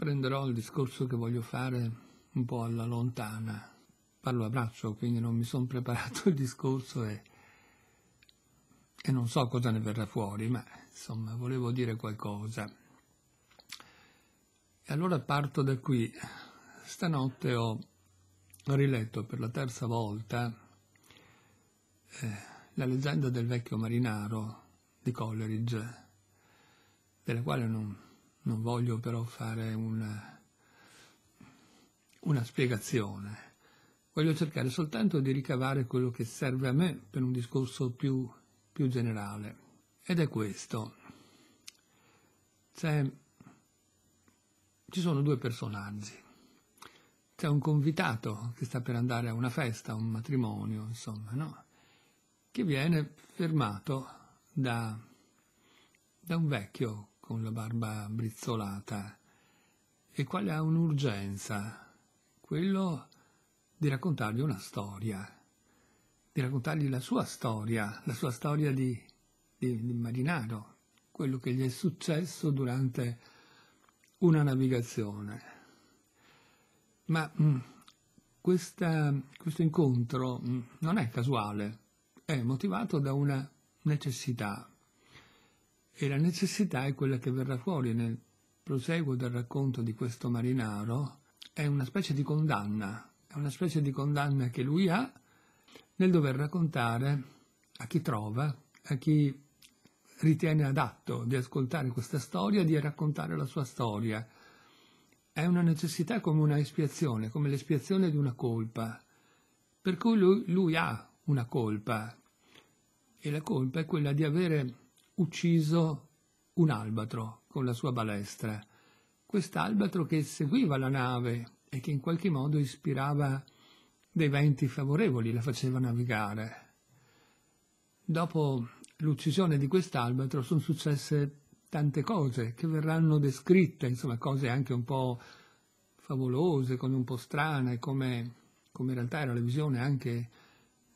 prenderò il discorso che voglio fare un po' alla lontana. Parlo a braccio, quindi non mi sono preparato il discorso e, e non so cosa ne verrà fuori, ma insomma volevo dire qualcosa. E allora parto da qui. Stanotte ho riletto per la terza volta eh, la leggenda del vecchio marinaro di Coleridge, della quale non, non voglio però fare una, una spiegazione. Voglio cercare soltanto di ricavare quello che serve a me per un discorso più, più generale. Ed è questo. C'è, ci sono due personaggi. C'è un convitato che sta per andare a una festa, a un matrimonio, insomma, no? Che viene fermato da, da un vecchio con la barba brizzolata, e quale ha un'urgenza, quello di raccontargli una storia, di raccontargli la sua storia, la sua storia di, di, di marinaro, quello che gli è successo durante una navigazione. Ma mh, mm, questa, questo incontro mh, mm, non è casuale, è motivato da una necessità e la necessità è quella che verrà fuori nel proseguo del racconto di questo marinaro, è una specie di condanna, è una specie di condanna che lui ha nel dover raccontare a chi trova, a chi ritiene adatto di ascoltare questa storia, di raccontare la sua storia. È una necessità come una espiazione, come l'espiazione di una colpa, per cui lui, lui ha una colpa e la colpa è quella di avere ucciso un albatro con la sua balestra. Quest'albatro che seguiva la nave e che in qualche modo ispirava dei venti favorevoli, la faceva navigare. Dopo l'uccisione di quest'albatro sono successe tante cose che verranno descritte, insomma cose anche un po' favolose, come un po' strane, come, come in realtà era la visione anche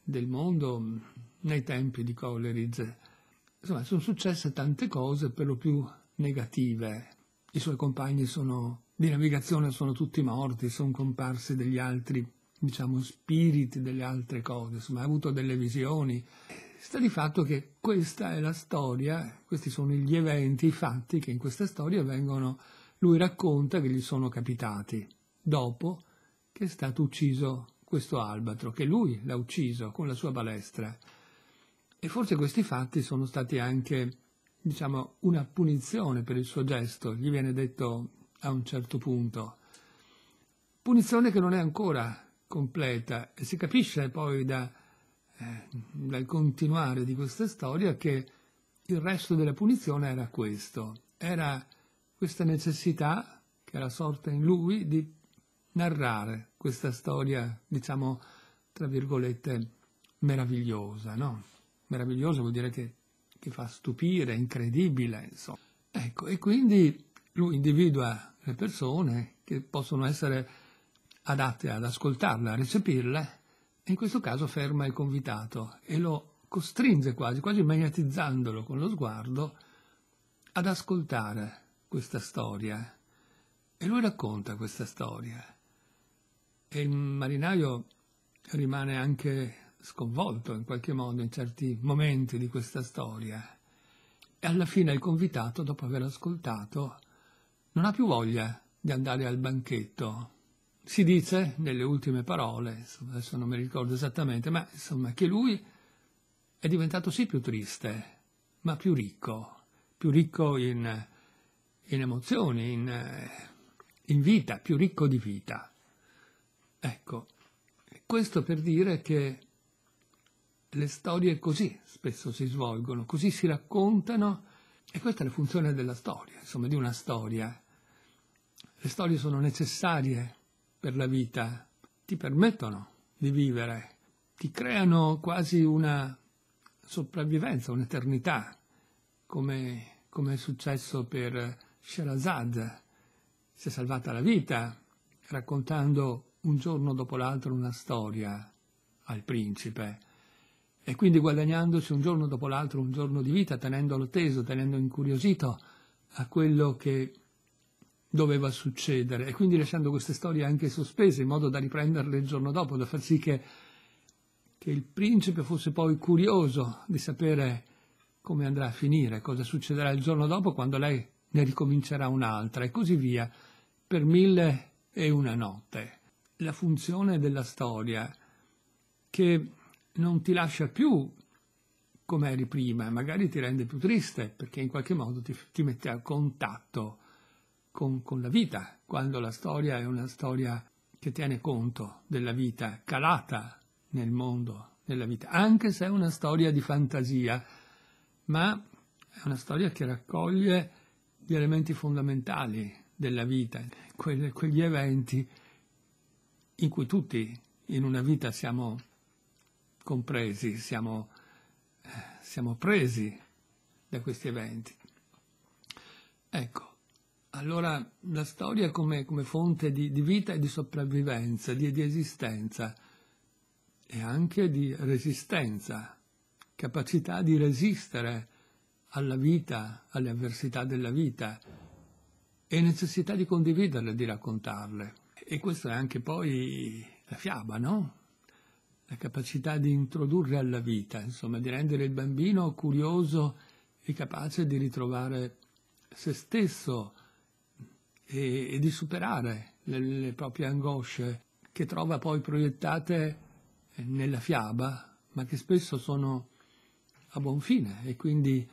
del mondo nei tempi di Coleridge. Insomma, sono successe tante cose, per lo più negative. I suoi compagni sono, di navigazione sono tutti morti, sono comparsi degli altri, diciamo, spiriti delle altre cose, insomma, ha avuto delle visioni. Sta di fatto che questa è la storia, questi sono gli eventi, i fatti che in questa storia vengono, lui racconta che gli sono capitati dopo che è stato ucciso questo albatro, che lui l'ha ucciso con la sua balestra. E forse questi fatti sono stati anche, diciamo, una punizione per il suo gesto, gli viene detto a un certo punto. Punizione che non è ancora completa e si capisce poi da, eh, dal continuare di questa storia che il resto della punizione era questo, era questa necessità che era sorta in lui di narrare questa storia, diciamo, tra virgolette, meravigliosa, no? meraviglioso vuol dire che, che fa stupire, incredibile, insomma. Ecco, e quindi lui individua le persone che possono essere adatte ad ascoltarla, a recepirla, e in questo caso ferma il convitato e lo costringe quasi, quasi magnetizzandolo con lo sguardo, ad ascoltare questa storia. E lui racconta questa storia. E il marinaio rimane anche sconvolto in qualche modo in certi momenti di questa storia. E alla fine il convitato, dopo aver ascoltato, non ha più voglia di andare al banchetto. Si dice, nelle ultime parole, adesso non mi ricordo esattamente, ma insomma che lui è diventato sì più triste, ma più ricco, più ricco in, in emozioni, in, in vita, più ricco di vita. Ecco, questo per dire che le storie così spesso si svolgono, così si raccontano e questa è la funzione della storia, insomma di una storia. Le storie sono necessarie per la vita, ti permettono di vivere, ti creano quasi una sopravvivenza, un'eternità, come, come è successo per Sherazad. Si è salvata la vita raccontando un giorno dopo l'altro una storia al principe e quindi guadagnandosi un giorno dopo l'altro un giorno di vita, tenendolo teso, tenendo incuriosito a quello che doveva succedere e quindi lasciando queste storie anche sospese in modo da riprenderle il giorno dopo, da far sì che, che il principe fosse poi curioso di sapere come andrà a finire, cosa succederà il giorno dopo quando lei ne ricomincerà un'altra e così via per mille e una notte. La funzione della storia che non ti lascia più come eri prima, magari ti rende più triste perché in qualche modo ti, ti mette a contatto con, con la vita, quando la storia è una storia che tiene conto della vita calata nel mondo, nella vita, anche se è una storia di fantasia, ma è una storia che raccoglie gli elementi fondamentali della vita, quegli eventi in cui tutti in una vita siamo compresi, siamo, eh, siamo presi da questi eventi. Ecco, allora la storia come, come fonte di, di, vita e di sopravvivenza, di, di, esistenza e anche di resistenza, capacità di resistere alla vita, alle avversità della vita e necessità di condividerle, di raccontarle. E questa è anche poi la fiaba, no? la capacità di introdurre alla vita, insomma, di rendere il bambino curioso e capace di ritrovare se stesso e, e di superare le, le proprie angosce che trova poi proiettate nella fiaba, ma che spesso sono a buon fine e quindi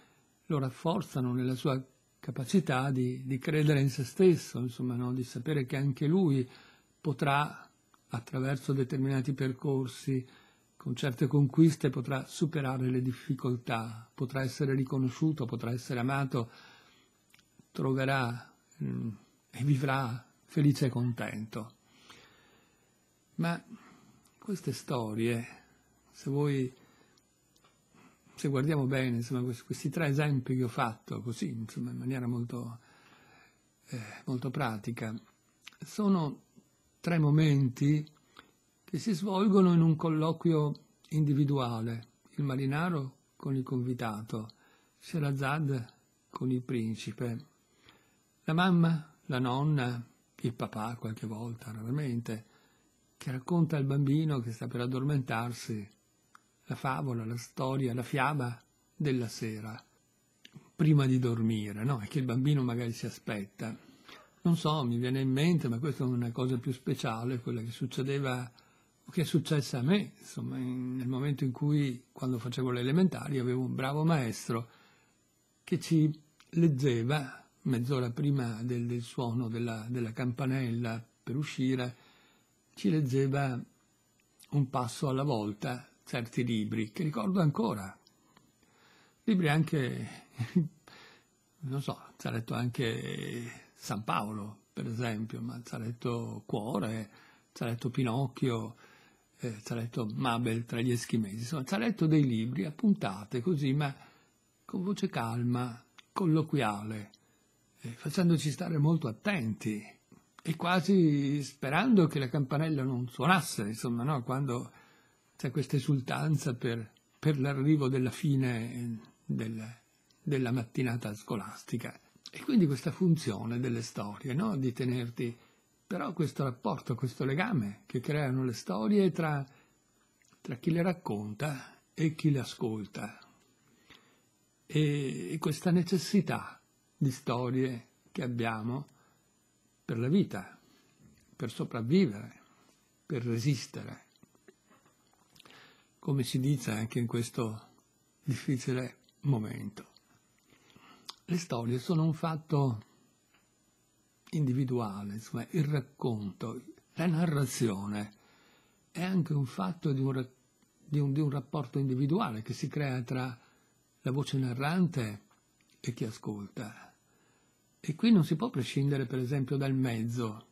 lo rafforzano nella sua capacità di, di credere in se stesso, insomma, no? di sapere che anche lui potrà attraverso determinati percorsi, con certe conquiste potrà superare le difficoltà, potrà essere riconosciuto, potrà essere amato, troverà mh, mm, e vivrà felice e contento. Ma queste storie, se voi, se guardiamo bene, insomma, questi, questi tre esempi che ho fatto, così, insomma, in maniera molto, eh, molto pratica, sono tre momenti che si svolgono in un colloquio individuale, il marinaro con il convitato, Sherazad con il principe, la mamma, la nonna, il papà qualche volta, raramente, che racconta al bambino che sta per addormentarsi la favola, la storia, la fiaba della sera, prima di dormire, no? E che il bambino magari si aspetta non so, mi viene in mente, ma questa è una cosa più speciale, quella che succedeva, che è successa a me, insomma, in, nel momento in cui, quando facevo le elementari, avevo un bravo maestro che ci leggeva mezz'ora prima del, del suono della, della campanella per uscire, ci leggeva un passo alla volta certi libri, che ricordo ancora. Libri anche, non so, ci ha letto anche San Paolo, per esempio, ma ci ha letto Cuore, ci ha letto Pinocchio, eh, ci ha letto Mabel tra gli eschimesi, insomma, ci ha letto dei libri appuntate così, ma con voce calma, colloquiale, eh, facendoci stare molto attenti e quasi sperando che la campanella non suonasse, insomma, no? quando c'è questa esultanza per, per l'arrivo della fine eh, del, della mattinata scolastica. E quindi questa funzione delle storie, no? di tenerti però questo rapporto, questo legame che creano le storie tra, tra chi le racconta e chi le ascolta. E, e questa necessità di storie che abbiamo per la vita, per sopravvivere, per resistere. Come si dice anche in questo difficile momento. Le storie sono un fatto individuale, insomma, il racconto, la narrazione è anche un fatto di un, di, un, di un, rapporto individuale che si crea tra la voce narrante e chi ascolta. E qui non si può prescindere, per esempio, dal mezzo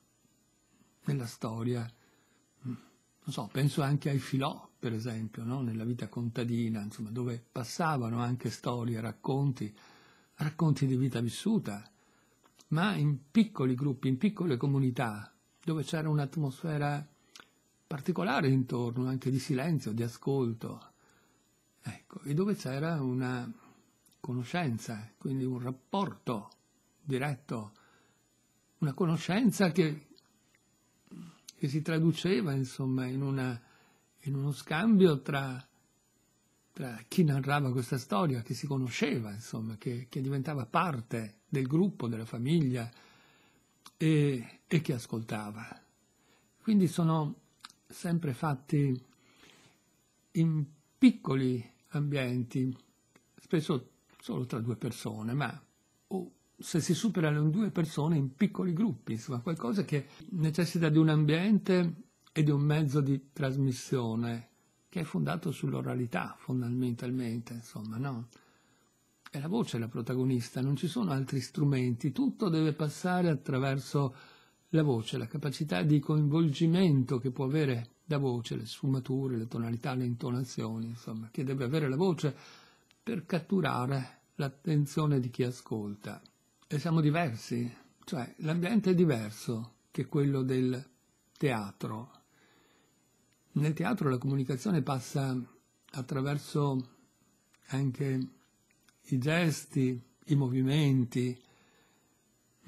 nella storia. Mm. Non so, penso anche ai filò, per esempio, no? nella vita contadina, insomma, dove passavano anche storie, racconti, racconti di vita vissuta, ma in piccoli gruppi, in piccole comunità, dove c'era un'atmosfera particolare intorno, anche di silenzio, di ascolto, ecco, e dove c'era una conoscenza, quindi un rapporto diretto, una conoscenza che, che si traduceva insomma in, una, in uno scambio tra tra chi narrava questa storia, che si conosceva, insomma, che, che diventava parte del gruppo, della famiglia e, e che ascoltava. Quindi sono sempre fatti in piccoli ambienti, spesso solo tra due persone, ma oh, se si superano due persone in piccoli gruppi, insomma, qualcosa che necessita di un ambiente e di un mezzo di trasmissione che è fondato sull'oralità fondamentalmente, insomma, no? È la voce la protagonista, non ci sono altri strumenti, tutto deve passare attraverso la voce, la capacità di coinvolgimento che può avere la voce, le sfumature, le tonalità, le intonazioni, insomma, che deve avere la voce per catturare l'attenzione di chi ascolta. E siamo diversi, cioè l'ambiente è diverso che quello del teatro, nel teatro la comunicazione passa attraverso anche i gesti, i movimenti,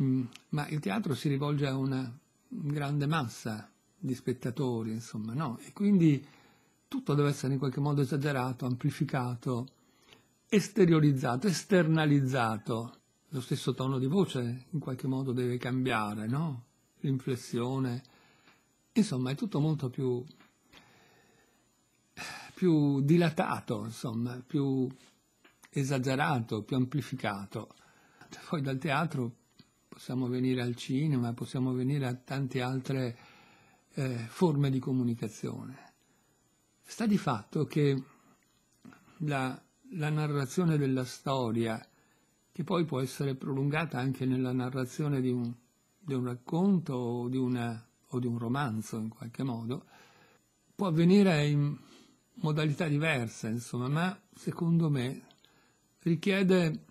mm, ma il teatro si rivolge a una grande massa di spettatori, insomma, no? E quindi tutto deve essere in qualche modo esagerato, amplificato, esteriorizzato, esternalizzato. Lo stesso tono di voce in qualche modo deve cambiare, no? L'inflessione. Insomma, è tutto molto più più dilatato, insomma, più esagerato, più amplificato. Cioè, poi dal teatro possiamo venire al cinema, possiamo venire a tante altre eh, forme di comunicazione. Sta di fatto che la, la narrazione della storia, che poi può essere prolungata anche nella narrazione di un, di un racconto o di, una, o di un romanzo in qualche modo, può avvenire in modalità diverse, insomma, ma secondo me richiede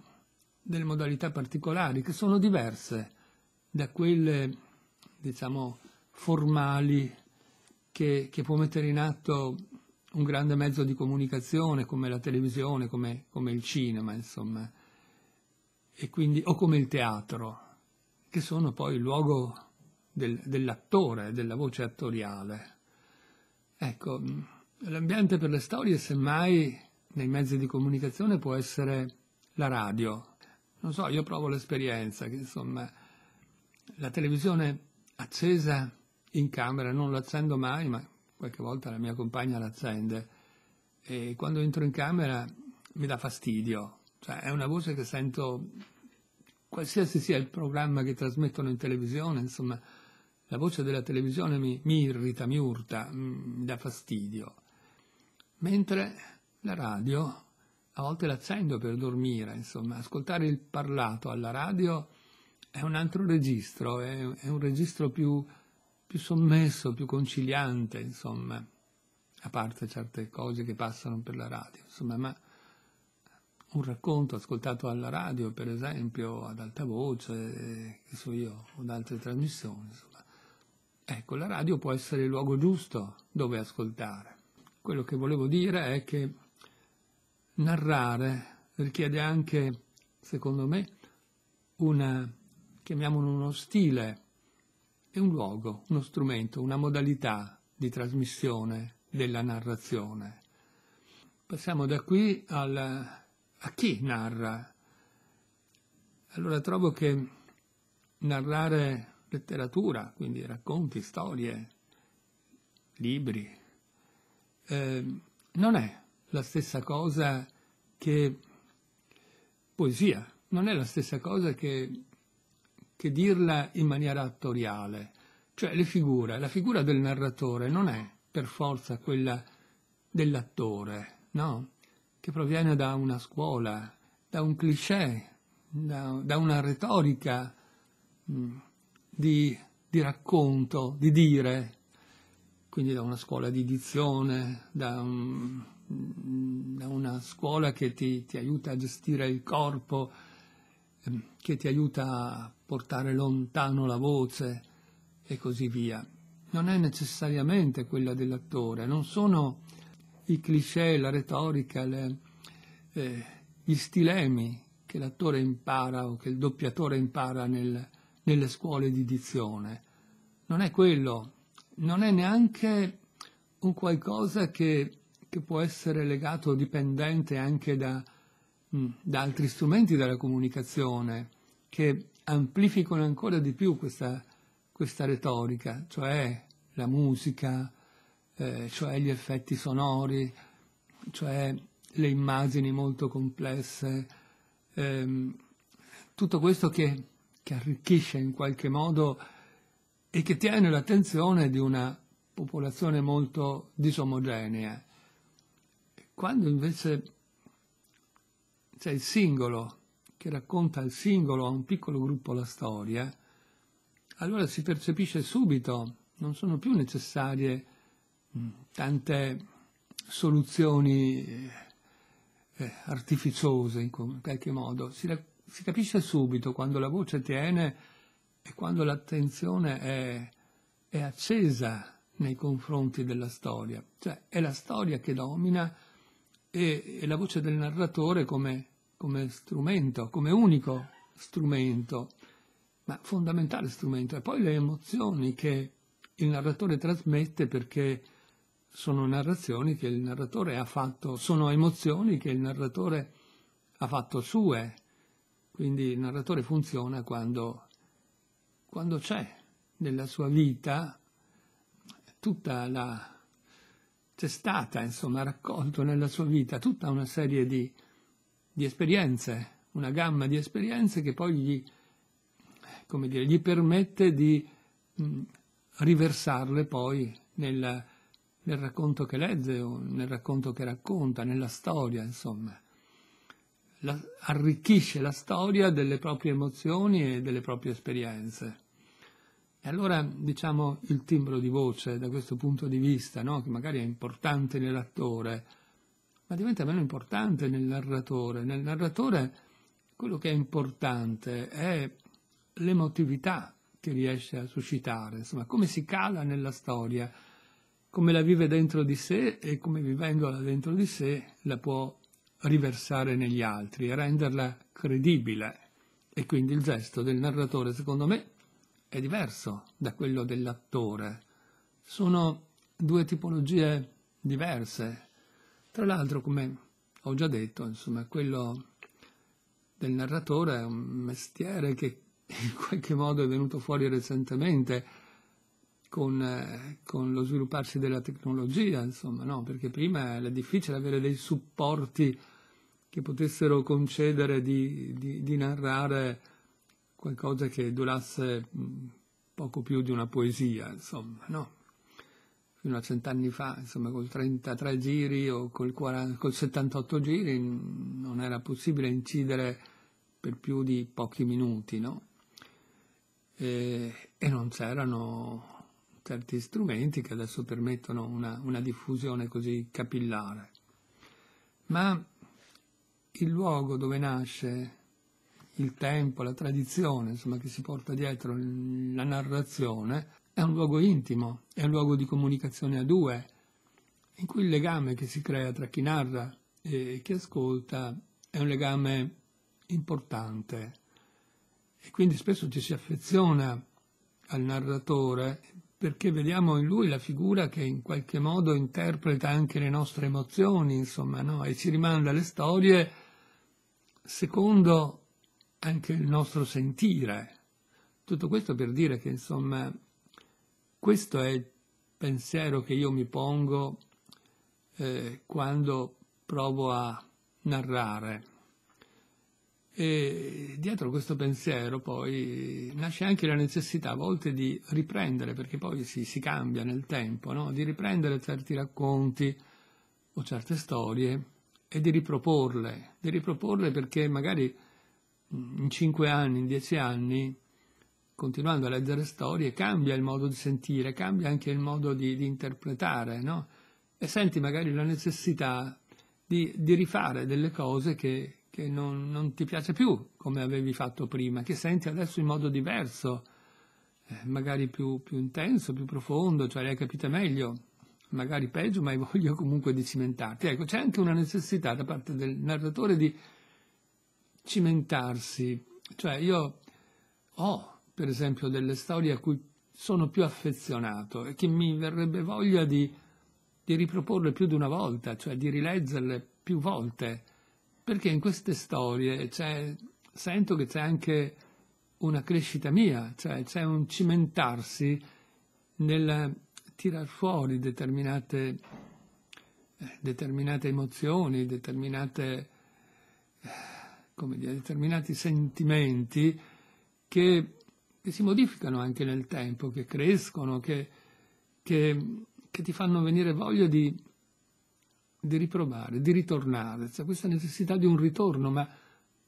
delle modalità particolari che sono diverse da quelle, diciamo, formali che, che può mettere in atto un grande mezzo di comunicazione come la televisione, come, come il cinema, insomma, quindi, o come il teatro, che sono poi il luogo del, dell'attore, della voce attoriale. Ecco, L'ambiente per le storie, semmai nei mezzi di comunicazione, può essere la radio. Non so, io provo l'esperienza che insomma la televisione accesa in camera, non l'accendo mai, ma qualche volta la mia compagna l'accende e quando entro in camera mi dà fastidio, cioè è una voce che sento qualsiasi sia il programma che trasmettono in televisione, insomma la voce della televisione mi, mi irrita, mi urta, mm, mi dà fastidio mentre la radio a volte l'accendo per dormire, insomma, ascoltare il parlato alla radio è un altro registro, è, è un registro più, più, sommesso, più conciliante, insomma, a parte certe cose che passano per la radio, insomma, ma un racconto ascoltato alla radio, per esempio, ad alta voce, che so io, o ad altre trasmissioni, insomma. Ecco, la radio può essere il luogo giusto dove ascoltare. Quello che volevo dire è che narrare richiede anche, secondo me, una, chiamiamolo uno stile, è un luogo, uno strumento, una modalità di trasmissione della narrazione. Passiamo da qui al, a chi narra. Allora trovo che narrare letteratura, quindi racconti, storie, libri, Ehm, non è la stessa cosa che poesia, non è la stessa cosa che, che dirla in maniera attoriale. Cioè le figure, la figura del narratore non è per forza quella dell'attore, no? Che proviene da una scuola, da un cliché, da, da una retorica mh, mm, di, di racconto, di dire, quindi da una scuola di dizione, da, un, da una scuola che ti, ti, aiuta a gestire il corpo, ehm, che ti aiuta a portare lontano la voce e così via. Non è necessariamente quella dell'attore, non sono i cliché, la retorica, le, eh, gli stilemi che l'attore impara o che il doppiatore impara nel, nelle scuole di dizione. Non è quello non è neanche un qualcosa che, che può essere legato o dipendente anche da, mm, da altri strumenti della comunicazione che amplificano ancora di più questa, questa retorica, cioè la musica, eh, cioè gli effetti sonori, cioè le immagini molto complesse, ehm, tutto questo che, che, arricchisce in qualche modo e che tiene l'attenzione di una popolazione molto disomogenea. Quando invece c'è il singolo che racconta al singolo, a un piccolo gruppo la storia, allora si percepisce subito, non sono più necessarie mm, tante soluzioni eh, artificiose in qualche modo, si, si capisce subito quando la voce tiene e quando l'attenzione è, è accesa nei confronti della storia, cioè è la storia che domina e, e la voce del narratore come, come strumento, come unico strumento, ma fondamentale strumento, e poi le emozioni che il narratore trasmette perché sono narrazioni che il narratore ha fatto, sono emozioni che il narratore ha fatto sue, quindi il narratore funziona quando quando c'è nella sua vita tutta la c'è stata, insomma, raccolto nella sua vita tutta una serie di, di esperienze, una gamma di esperienze che poi gli, come dire, gli permette di mh, riversarle poi nel, nel racconto che legge o nel racconto che racconta, nella storia, insomma la, arricchisce la storia delle proprie emozioni e delle proprie esperienze. E allora, diciamo, il timbro di voce da questo punto di vista, no? che magari è importante nell'attore, ma diventa meno importante nel narratore. Nel narratore quello che è importante è l'emotività che riesce a suscitare, insomma, come si cala nella storia, come la vive dentro di sé e come vivendola dentro di sé la può riversare negli altri e renderla credibile. E quindi il gesto del narratore, secondo me, è diverso da quello dell'attore. Sono due tipologie diverse. Tra l'altro, come ho già detto, insomma, quello del narratore è un mestiere che in qualche modo è venuto fuori recentemente con, eh, con, lo svilupparsi della tecnologia, insomma, no? perché prima era difficile avere dei supporti che potessero concedere di, di, di narrare qualcosa che durasse mm, poco più di una poesia, insomma, no? fino a cent'anni fa, insomma, col 33 giri o col, 40, col 78 giri non era possibile incidere per più di pochi minuti, no? E, e non c'erano certi strumenti che adesso permettono una, una diffusione così capillare. Ma il luogo dove nasce il tempo, la tradizione, insomma, che si porta dietro la narrazione, è un luogo intimo, è un luogo di comunicazione a due, in cui il legame che si crea tra chi narra e chi ascolta è un legame importante e quindi spesso ci si affeziona al narratore perché vediamo in lui la figura che in qualche modo interpreta anche le nostre emozioni, insomma, no? e ci rimanda le storie secondo anche il nostro sentire. Tutto questo per dire che, insomma, questo è il pensiero che io mi pongo eh, quando provo a narrare. E dietro questo pensiero poi nasce anche la necessità a volte di riprendere, perché poi si, si cambia nel tempo, no? di riprendere certi racconti o certe storie e di riproporle, di riproporle perché magari in cinque anni, in dieci anni, continuando a leggere storie, cambia il modo di sentire, cambia anche il modo di, di interpretare, no? E senti magari la necessità di, di rifare delle cose che, che non, non, ti piace più come avevi fatto prima, che senti adesso in modo diverso, eh, magari più, più, intenso, più profondo, cioè l'hai capita meglio, magari peggio, ma hai voglia comunque di cimentarti. Ecco, c'è anche una necessità da parte del narratore di cimentarsi, cioè io ho per esempio delle storie a cui sono più affezionato e che mi verrebbe voglia di, di riproporle più di una volta, cioè di rileggerle più volte perché in queste storie sento che c'è anche una crescita mia, cioè c'è un cimentarsi nel tirar fuori determinate, eh, determinate emozioni, determinate, eh, dire, determinati sentimenti che, che, si modificano anche nel tempo, che crescono, che, che, che ti fanno venire voglia di, di riprovare, di ritornare, c'è questa necessità di un ritorno, ma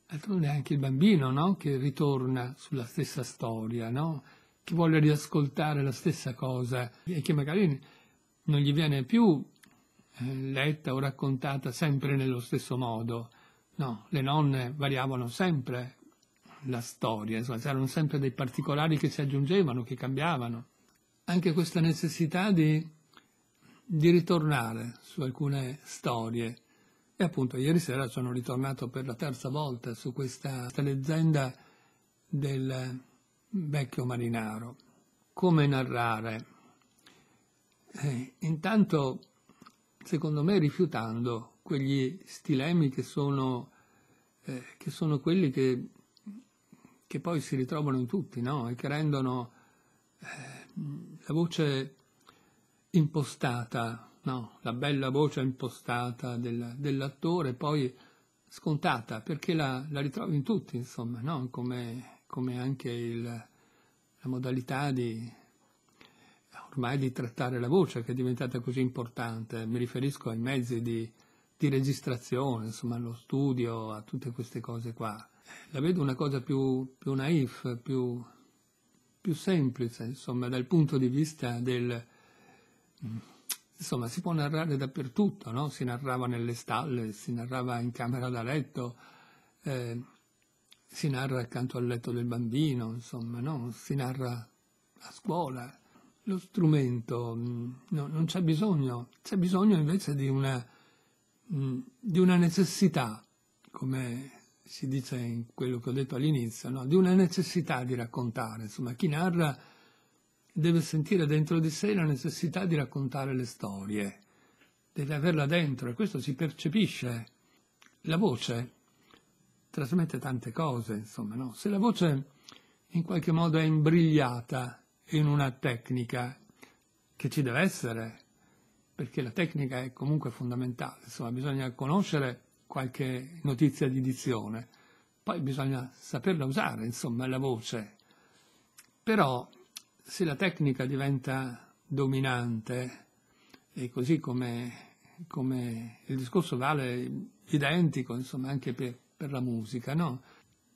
è anche il bambino no? che ritorna sulla stessa storia, no? che vuole riascoltare la stessa cosa e che magari non gli viene più eh, letta o raccontata sempre nello stesso modo. No, le nonne variavano sempre la storia, insomma, c'erano sempre dei particolari che si aggiungevano, che cambiavano. Anche questa necessità di di ritornare su alcune storie. E appunto ieri sera sono ritornato per la terza volta su questa, questa leggenda del vecchio marinaro. Come narrare? Eh, intanto, secondo me, rifiutando quegli stilemi che sono, eh, che sono quelli che, che, poi si ritrovano in tutti no? e che rendono eh, la voce impostata, no? la bella voce impostata del, dell'attore, poi scontata, perché la, la ritrovi in tutti, insomma, no? come, come, anche il, la modalità di ormai di trattare la voce che è diventata così importante, mi riferisco ai mezzi di, di registrazione, insomma allo studio, a tutte queste cose qua. La vedo una cosa più, più naif, più, più semplice, insomma, dal punto di vista del, insomma, si può narrare dappertutto, no? si narrava nelle stalle, si narrava in camera da letto, eh, si narra accanto al letto del bambino, insomma, no? si narra a scuola. Lo strumento mm, no, non c'è bisogno, c'è bisogno invece di una, mm, di una necessità, come si dice in quello che ho detto all'inizio, no? di una necessità di raccontare. Insomma, chi narra deve sentire dentro di sé la necessità di raccontare le storie, deve averla dentro e questo si percepisce. La voce trasmette tante cose, insomma, no? Se la voce in qualche modo è imbrigliata in una tecnica che ci deve essere, perché la tecnica è comunque fondamentale, insomma, bisogna conoscere qualche notizia di dizione, poi bisogna saperla usare, insomma, la voce. Però se la tecnica diventa dominante, e così come, come il discorso vale identico insomma, anche per, per la musica, no?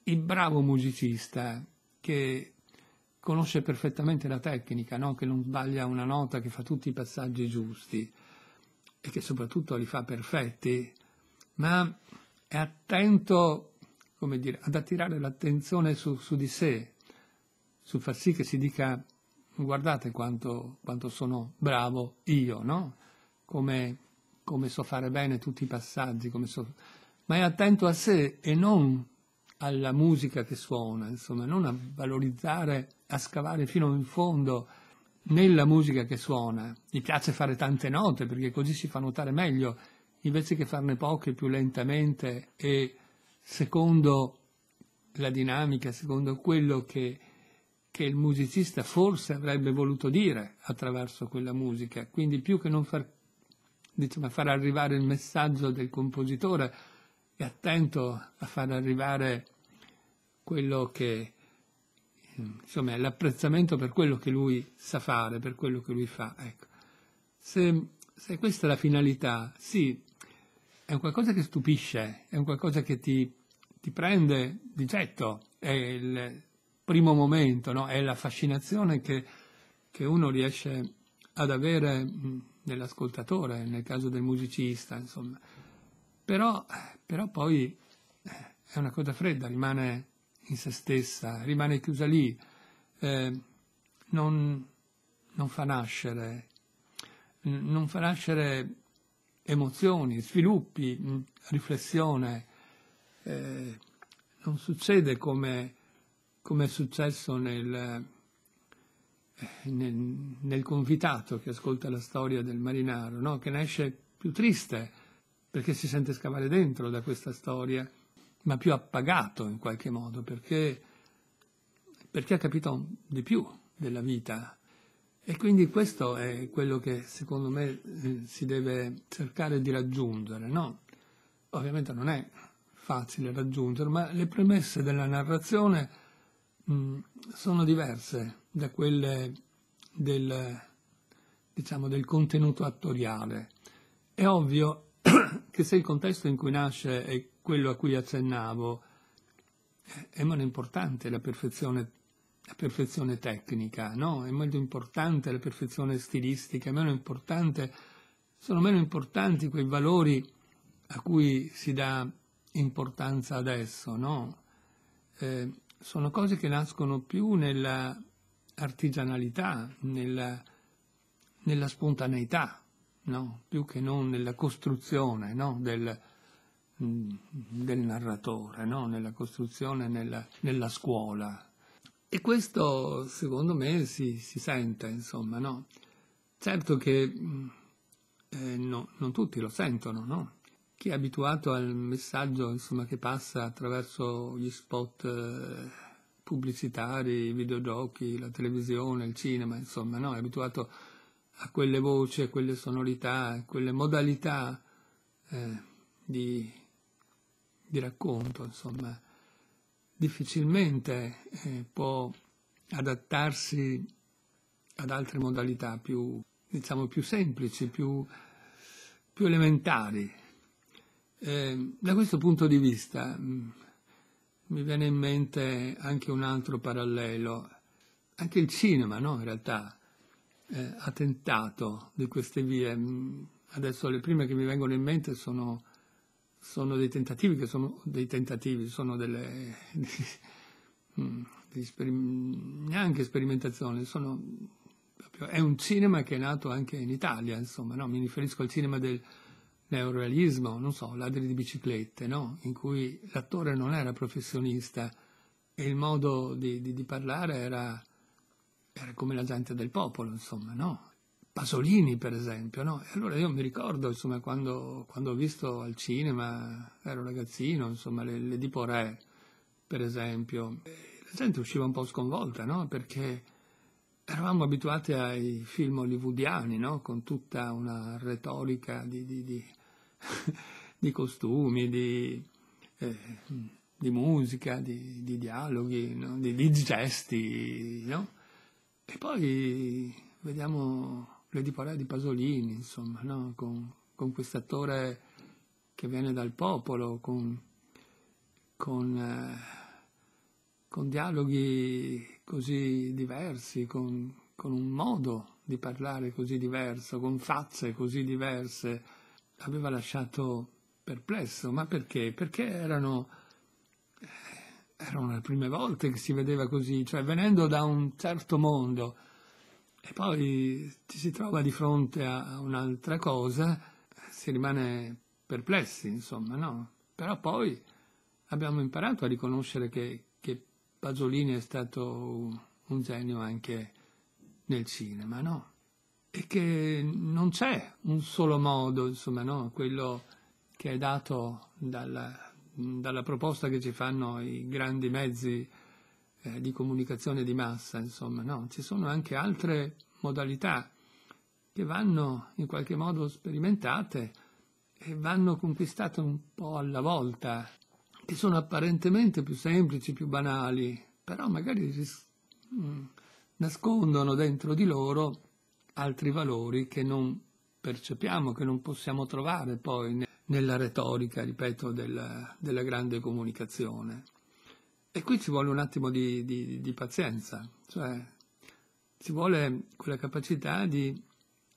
il bravo musicista che conosce perfettamente la tecnica, no? che non sbaglia una nota, che fa tutti i passaggi giusti e che soprattutto li fa perfetti, ma è attento dire, ad attirare l'attenzione su, su, di sé, su far sì che si dica guardate quanto, quanto sono bravo io, no? Come, come, so fare bene tutti i passaggi, so... ma è attento a sé e non alla musica che suona, insomma, non a valorizzare, a scavare fino in fondo nella musica che suona. Gli piace fare tante note perché così si fa notare meglio, invece che farne poche più lentamente e secondo la dinamica, secondo quello che che il musicista forse avrebbe voluto dire attraverso quella musica, quindi più che non far, diciamo, far arrivare il messaggio del compositore, è attento a far arrivare quello che, insomma, è l'apprezzamento per quello che lui sa fare, per quello che lui fa. Ecco. Se, se questa è la finalità, sì, è un qualcosa che stupisce, è un qualcosa che ti, ti prende di getto, è il, primo momento, no? è la fascinazione che, che, uno riesce ad avere nell'ascoltatore, nel caso del musicista, insomma. Però, però poi eh, è una cosa fredda, rimane in se stessa, rimane chiusa lì, eh, non, non, fa nascere, non fa nascere emozioni, sviluppi, riflessione, eh, non succede come come è successo nel, nel, nel, convitato che ascolta la storia del marinaro, no? che ne esce più triste perché si sente scavare dentro da questa storia, ma più appagato in qualche modo, perché, perché ha capito di più della vita. E quindi questo è quello che secondo me eh, si deve cercare di raggiungere. No? Ovviamente non è facile raggiungere, ma le premesse della narrazione Mm, sono diverse da quelle del, diciamo, del contenuto attoriale. È ovvio che se il contesto in cui nasce è quello a cui accennavo, è molto importante la perfezione, la perfezione tecnica, no? è molto importante la perfezione stilistica, sono meno importanti quei valori a cui si dà importanza adesso. No? Eh, sono cose che nascono più nella artigianalità, nella, nella spontaneità, no? più che non nella costruzione no? del, mm, del, narratore, no? nella costruzione nella, nella, scuola. E questo secondo me si, si sente, insomma, Certo che mm, eh, non tutti lo sentono, chi è abituato al messaggio insomma, che passa attraverso gli spot eh, pubblicitari, i videogiochi, la televisione, il cinema, insomma, no? è abituato a quelle voci, a quelle sonorità, a quelle modalità eh, di, di, racconto, insomma, difficilmente eh, può adattarsi ad altre modalità più, diciamo, più semplici, più, più elementari. Ehm, da questo punto di vista mm, mi viene in mente anche un altro parallelo. Anche il cinema, no, in realtà, eh, ha tentato di queste vie. Mm, adesso le prime che mi vengono in mente sono, sono dei tentativi che sono dei tentativi, sono delle... Mh, mm, Sperim- neanche sperimentazioni, sono, proprio, è un cinema che è nato anche in Italia, insomma, no? mi riferisco al cinema del neorealismo, non so, ladri di biciclette, no? in cui l'attore non era professionista e il modo di, di, di parlare era, era, come la gente del popolo, insomma, no? Pasolini, per esempio, no? E allora io mi ricordo, insomma, quando, quando ho visto al cinema, ero ragazzino, insomma, le, le Dipo Re, per esempio, eh, la gente usciva un po' sconvolta, no? Perché eravamo abituati ai film hollywoodiani, no? con tutta una retorica di, di, di, di costumi, di, eh, musica, di, dialoghi, no? di, gesti. No? E poi vediamo le diparate di Pasolini, insomma, con, con quest'attore che viene dal popolo, con, con, eh, con dialoghi così diversi, con, con un modo di parlare così diverso, con facce così diverse, aveva lasciato perplesso. Ma perché? Perché erano, erano le prime volte che si vedeva così, cioè venendo da un certo mondo e poi ci si trova di fronte a un'altra cosa, si rimane perplessi, insomma, no? Però poi abbiamo imparato a riconoscere che, Pasolini è stato un genio anche nel cinema, no? E che non c'è un solo modo, insomma, no? Quello che è dato dalla, dalla proposta che ci fanno i grandi mezzi eh, di comunicazione di massa, insomma, no? Ci sono anche altre modalità che vanno in qualche modo sperimentate e vanno conquistate un po' alla volta che sono apparentemente più semplici, più banali, però magari mm, nascondono dentro di loro altri valori che non percepiamo, che non possiamo trovare poi nella retorica, ripeto, della, della grande comunicazione. E qui ci vuole un attimo di, di, di pazienza, cioè ci vuole quella capacità di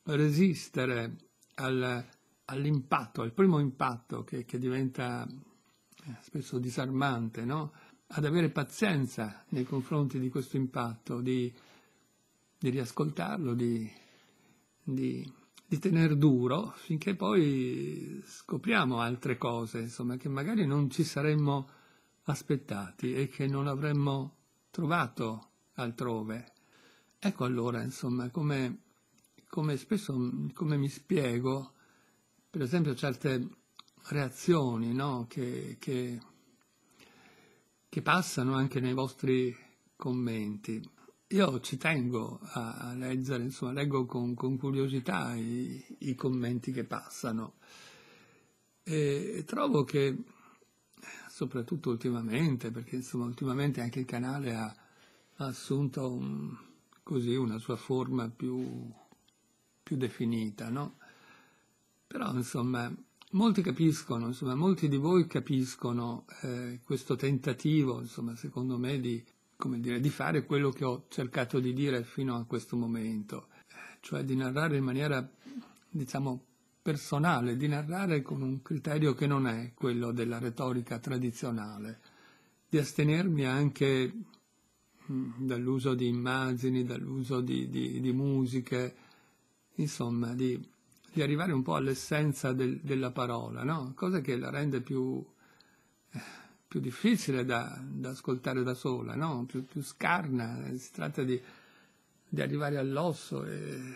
resistere al, all'impatto, al primo impatto che, che diventa spesso disarmante, no? ad avere pazienza nei confronti di questo impatto, di, di riascoltarlo, di, di, di tenere duro, finché poi scopriamo altre cose, insomma, che magari non ci saremmo aspettati e che non avremmo trovato altrove. Ecco allora, insomma, come, come spesso come mi spiego, per esempio, certe reazioni no? che, che, che, passano anche nei vostri commenti. Io ci tengo a, leggere, insomma, leggo con, con curiosità i, i, commenti che passano e, e trovo che, soprattutto ultimamente, perché insomma ultimamente anche il canale ha, ha assunto un, così una sua forma più, più definita, no? Però insomma Molti capiscono, insomma, molti di voi capiscono eh, questo tentativo, insomma, secondo me, di, dire, di, fare quello che ho cercato di dire fino a questo momento, eh, cioè di narrare in maniera, diciamo, personale, di narrare con un criterio che non è quello della retorica tradizionale, di astenermi anche mh, mm, dall'uso di immagini, dall'uso di, di, di musiche, insomma, di di arrivare un po' all'essenza del, della parola, no? cosa che la rende più, più difficile da, da, ascoltare da sola, no? più, più, scarna, eh, si tratta di, di arrivare all'osso e,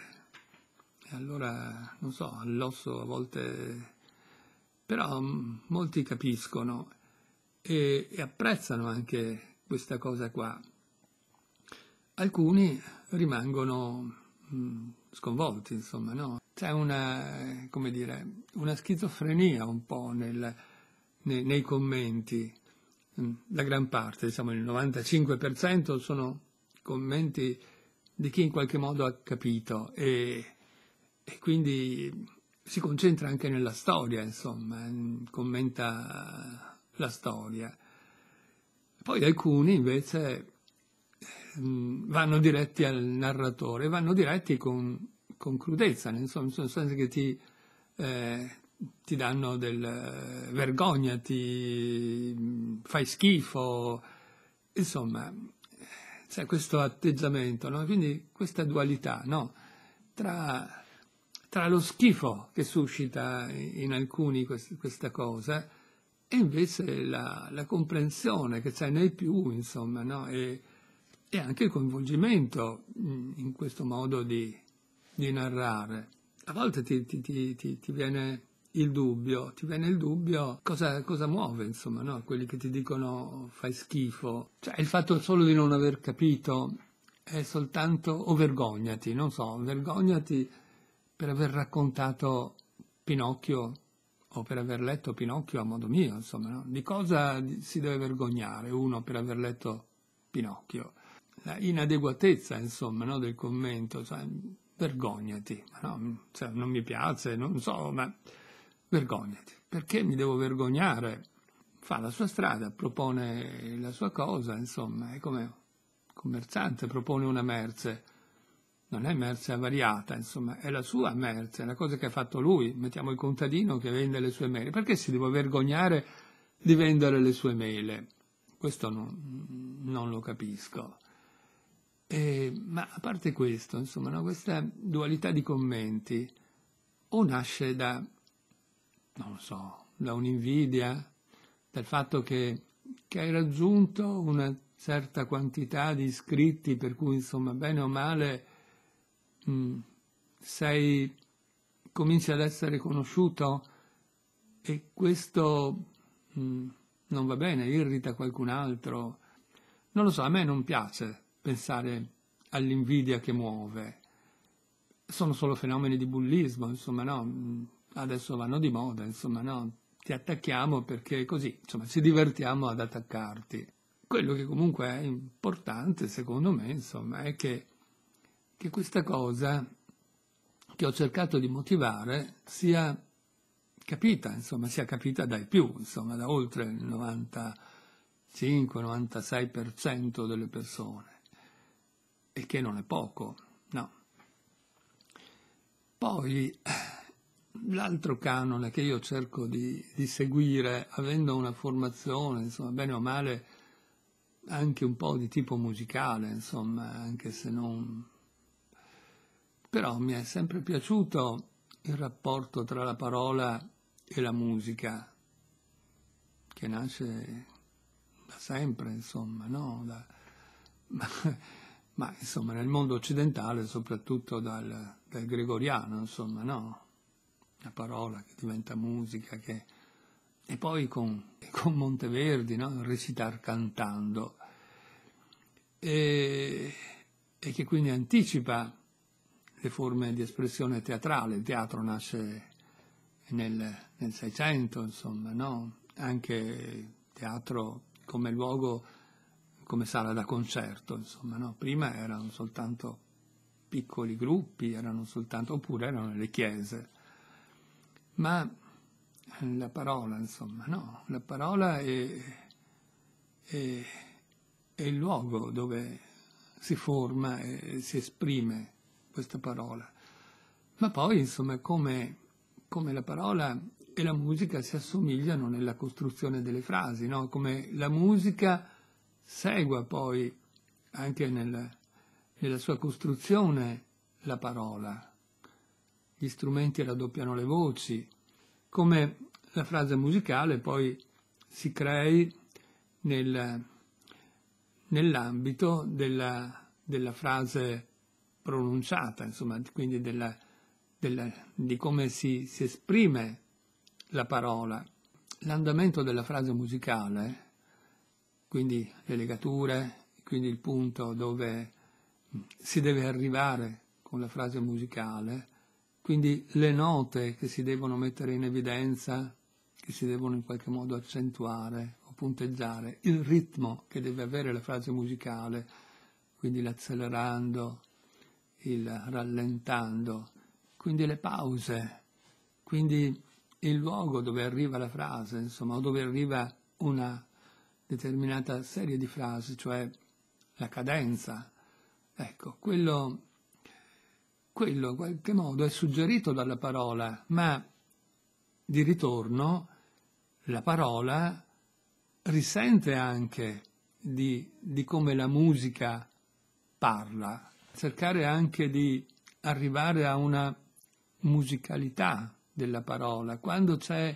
e, allora, non so, all'osso a volte... però molti capiscono e, e apprezzano anche questa cosa qua. Alcuni rimangono mh, mm, sconvolti, insomma, no? c'è una, dire, una, schizofrenia un po' nel, nei, nei, commenti, mm, la gran parte, diciamo il 95% sono commenti di chi in qualche modo ha capito e, e quindi si concentra anche nella storia, insomma, mm, commenta la storia. Poi alcuni invece mm, vanno diretti al narratore, vanno diretti con con crudezza, insomma, nel senso che ti, eh, ti danno del eh, vergogna, ti mm, fai schifo, insomma, c'è questo atteggiamento, no? quindi questa dualità no? tra, tra, lo schifo che suscita in alcuni questa cosa e invece la, la comprensione che c'è nei più, insomma, no? e, e anche il coinvolgimento mm, in questo modo di, di narrare. A volte ti, ti, ti, ti viene il dubbio, ti viene il dubbio cosa, cosa muove, insomma, no? quelli che ti dicono fai schifo, cioè il fatto solo di non aver capito è soltanto, o vergognati, non so, vergognati per aver raccontato Pinocchio o per aver letto Pinocchio a modo mio, insomma, no? di cosa si deve vergognare uno per aver letto Pinocchio? La inadeguatezza, insomma, no? del commento, cioè, vergognati, no, cioè, non mi piace, non so, ma vergognati, perché mi devo vergognare? Fa la sua strada, propone la sua cosa, insomma, è come commerciante, propone una merce, non è merce avariata, insomma, è la sua merce, è la cosa che ha fatto lui, mettiamo il contadino che vende le sue mele, perché si deve vergognare di vendere le sue mele? Questo non, non lo capisco. Eh, ma a parte questo, insomma, no, questa dualità di commenti o nasce da, non so, da un'invidia, dal fatto che, che hai raggiunto una certa quantità di iscritti, per cui insomma, bene o male, mh, mm, sei, cominci ad essere conosciuto e questo mh, mm, non va bene, irrita qualcun altro. Non lo so, a me non piace pensare all'invidia che muove. Sono solo fenomeni di bullismo, insomma, no? Adesso vanno di moda, insomma, no? Ti attacchiamo perché così, insomma, ci divertiamo ad attaccarti. Quello che comunque è importante, secondo me, insomma, è che, che questa cosa che ho cercato di motivare sia capita, insomma, sia capita dai più, insomma, da oltre il 95-96% delle persone il che non è poco, no. Poi l'altro canone che io cerco di, di seguire, avendo una formazione, insomma, bene o male, anche un po' di tipo musicale, insomma, anche se non... Però mi è sempre piaciuto il rapporto tra la parola e la musica, che nasce da sempre, insomma, no? Da... ma insomma nel mondo occidentale, soprattutto dal, dal gregoriano, insomma, no? La parola che diventa musica, che... e poi con, con Monteverdi, no? Recitar cantando, e, e che quindi anticipa le forme di espressione teatrale. Il teatro nasce nel, Seicento, insomma, no? Anche il teatro come luogo come sala da concerto, insomma, no? prima erano soltanto piccoli gruppi, erano soltanto, oppure erano le chiese. Ma eh, la parola, insomma, no? la parola è, è, è il luogo dove si forma e si esprime questa parola. Ma poi, insomma, come, come la parola e la musica si assomigliano nella costruzione delle frasi, no? come la musica segua poi anche nel, nella sua costruzione la parola. Gli strumenti raddoppiano le voci, come la frase musicale poi si crei nel, nell'ambito della, della, frase pronunciata, insomma, quindi della, della, di come si, si esprime la parola. L'andamento della frase musicale quindi le legature, quindi il punto dove mm, si deve arrivare con la frase musicale, quindi le note che si devono mettere in evidenza, che si devono in qualche modo accentuare o punteggiare, il ritmo che deve avere la frase musicale, quindi l'accelerando, il rallentando, quindi le pause, quindi il luogo dove arriva la frase, insomma, o dove arriva una determinata serie di frasi, cioè la cadenza. Ecco, quello, quello in qualche modo è suggerito dalla parola, ma di ritorno la parola risente anche di, di come la musica parla, cercare anche di arrivare a una musicalità della parola. Quando c'è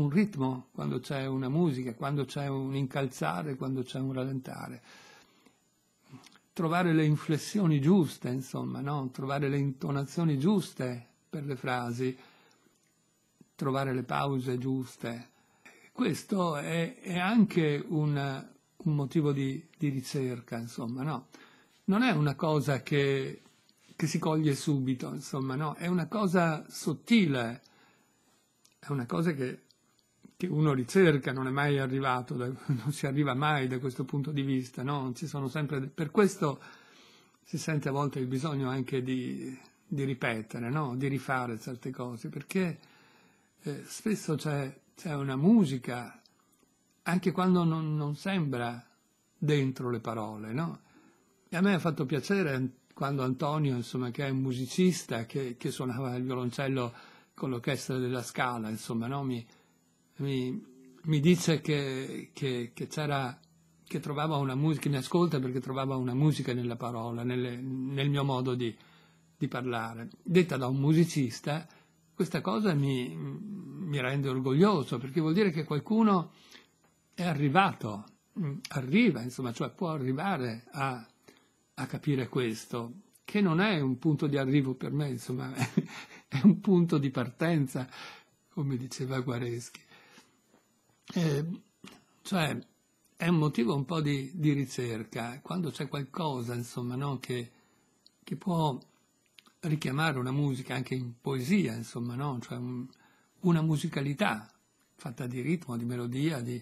un ritmo, quando c'è una musica, quando c'è un incalzare, quando c'è un rallentare. Trovare le inflessioni giuste, insomma, no? trovare le intonazioni giuste per le frasi, trovare le pause giuste. Questo è, è anche un, un motivo di, di, ricerca, insomma, no? Non è una cosa che, che si coglie subito, insomma, no? È una cosa sottile, è una cosa che che uno ricerca, non è mai arrivato, da, non si arriva mai da questo punto di vista, no? sempre, per questo si sente a volte il bisogno anche di, di ripetere, no? di rifare certe cose, perché eh, spesso c'è, c'è, una musica, anche quando non, non sembra dentro le parole. No? E a me ha fatto piacere quando Antonio, insomma, che è un musicista, che, che suonava il violoncello con l'orchestra della Scala, insomma, mi, mi, mi dice che, che, che, che, trovava una musica, che mi ascolta perché trovava una musica nella parola, nelle, nel mio modo di, di, parlare. Detta da un musicista, questa cosa mi, mi rende orgoglioso perché vuol dire che qualcuno è arrivato, mm, arriva, insomma, cioè può arrivare a, a capire questo, che non è un punto di arrivo per me, insomma, è un punto di partenza, come diceva Guareschi. Eh, cioè è un motivo un po' di, di ricerca, quando c'è qualcosa insomma, no, che, che, può richiamare una musica anche in poesia, insomma, no? cioè un, una musicalità fatta di ritmo, di melodia, di,